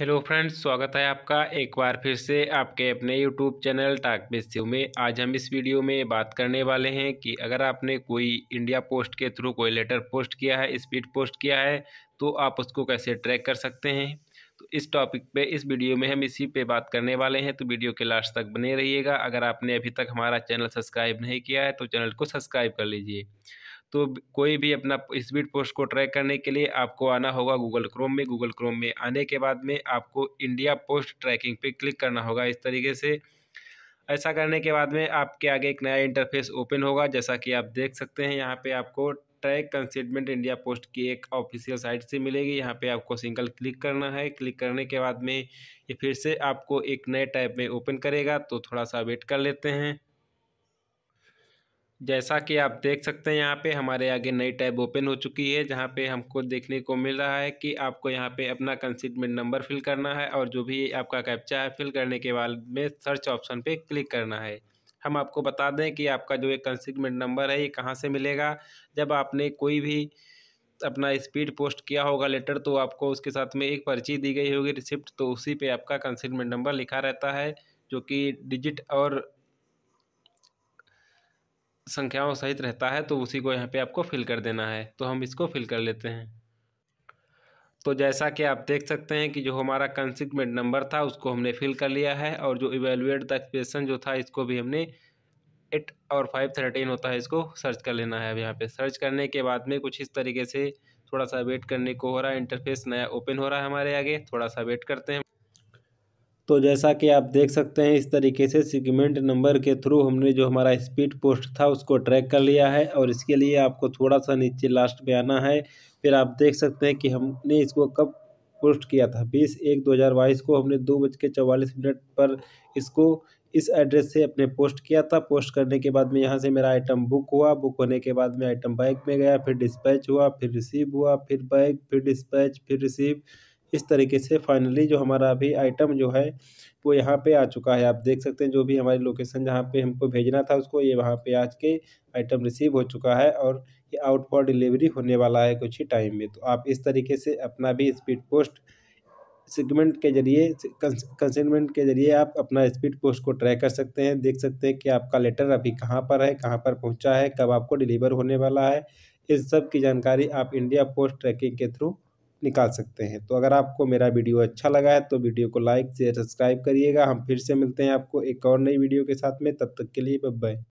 hello friends स्वागत है आपका एक बार फिर से आपके अपने यूट्यूब चैनल टाक बेस्यू में आज हम इस वीडियो में बात करने वाले हैं कि अगर आपने कोई इंडिया पोस्ट के थ्रू कोई लेटर पोस्ट किया है स्पीड पोस्ट किया है तो आप उसको कैसे ट्रैक कर सकते हैं तो इस टॉपिक पे इस वीडियो में हम इसी पे बात करने वाले हैं तो वीडियो के लास्ट तक बने रहिएगा अगर आपने अभी तक हमारा चैनल सब्सक्राइब नहीं किया है तो चैनल को सब्सक्राइब कर लीजिए तो कोई भी अपना स्पीड पोस्ट को ट्रैक करने के लिए आपको आना होगा गूगल क्रोम में गूगल क्रोम में आने के बाद में आपको इंडिया पोस्ट ट्रैकिंग पे क्लिक करना होगा इस तरीके से ऐसा करने के बाद में आपके आगे एक नया इंटरफेस ओपन होगा जैसा कि आप देख सकते हैं यहाँ पे आपको ट्रैक कंसिडमेंट इंडिया पोस्ट की एक ऑफिशियल साइट से मिलेगी यहाँ पे आपको सिंगल क्लिक करना है क्लिक करने के बाद में ये फिर से आपको एक नए टैब में ओपन करेगा तो थोड़ा सा वेट कर लेते हैं जैसा कि आप देख सकते हैं यहाँ पे हमारे आगे नई टैब ओपन हो चुकी है जहाँ पे हमको देखने को मिल रहा है कि आपको यहाँ पे अपना कंसीटमेंट नंबर फिल करना है और जो भी आपका कैप्चा है फिल करने के बाद में सर्च ऑप्शन पे क्लिक करना है हम आपको बता दें कि आपका जो एक कंसीटमेंट नंबर है ये कहाँ से मिलेगा जब आपने कोई भी अपना स्पीड पोस्ट किया होगा लेटर तो आपको उसके साथ में एक पर्ची दी गई होगी रिसिप्ट तो उसी पर आपका कंसीटमेंट नंबर लिखा रहता है जो कि डिजिट और संख्याओं सहित रहता है तो उसी को यहाँ पे आपको फिल कर देना है तो हम इसको फिल कर लेते हैं तो जैसा कि आप देख सकते हैं कि जो हमारा कंसिकमेंट नंबर था उसको हमने फिल कर लिया है और जो इवेलुएट द एक्सप्रेशन जो था इसको भी हमने एट और फाइव थर्टीन होता है इसको सर्च कर लेना है अब यहाँ पे सर्च करने के बाद में कुछ इस तरीके से थोड़ा सा वेट करने को हो रहा है इंटरफेस नया ओपन हो रहा है हमारे आगे थोड़ा सा वेट करते हैं तो जैसा कि आप देख सकते हैं इस तरीके से सिगमेंट नंबर के थ्रू हमने जो हमारा स्पीड पोस्ट था उसको ट्रैक कर लिया है और इसके लिए आपको थोड़ा सा नीचे लास्ट पे आना है फिर आप देख सकते हैं कि हमने इसको कब पोस्ट किया था बीस एक दो हज़ार बाईस को हमने दो बज के चवालीस मिनट पर इसको इस एड्रेस से अपने पोस्ट किया था पोस्ट करने के बाद में यहाँ से मेरा आइटम बुक हुआ बुक होने के बाद में आइटम बैग में गया फिर डिस्पैच हुआ फिर रिसीव हुआ फिर बैग फिर डिस्पैच फिर रिसीव इस तरीके से फाइनली जो हमारा अभी आइटम जो है वो यहाँ पे आ चुका है आप देख सकते हैं जो भी हमारी लोकेशन जहाँ पे हमको भेजना था उसको ये वहाँ पे आज के आइटम रिसीव हो चुका है और ये आउट फॉर डिलीवरी होने वाला है कुछ ही टाइम में तो आप इस तरीके से अपना भी स्पीड पोस्ट सेगमेंट के जरिए कंसेगमेंट के जरिए आप अपना स्पीड पोस्ट को ट्रैक कर सकते हैं देख सकते हैं कि आपका लेटर अभी कहाँ पर है कहाँ पर पहुँचा है कब आपको डिलीवर होने वाला है इस सब की जानकारी आप इंडिया पोस्ट ट्रैकिंग के थ्रू निकाल सकते हैं तो अगर आपको मेरा वीडियो अच्छा लगा है तो वीडियो को लाइक शेयर सब्सक्राइब करिएगा हम फिर से मिलते हैं आपको एक और नई वीडियो के साथ में तब तक के लिए बब्बाई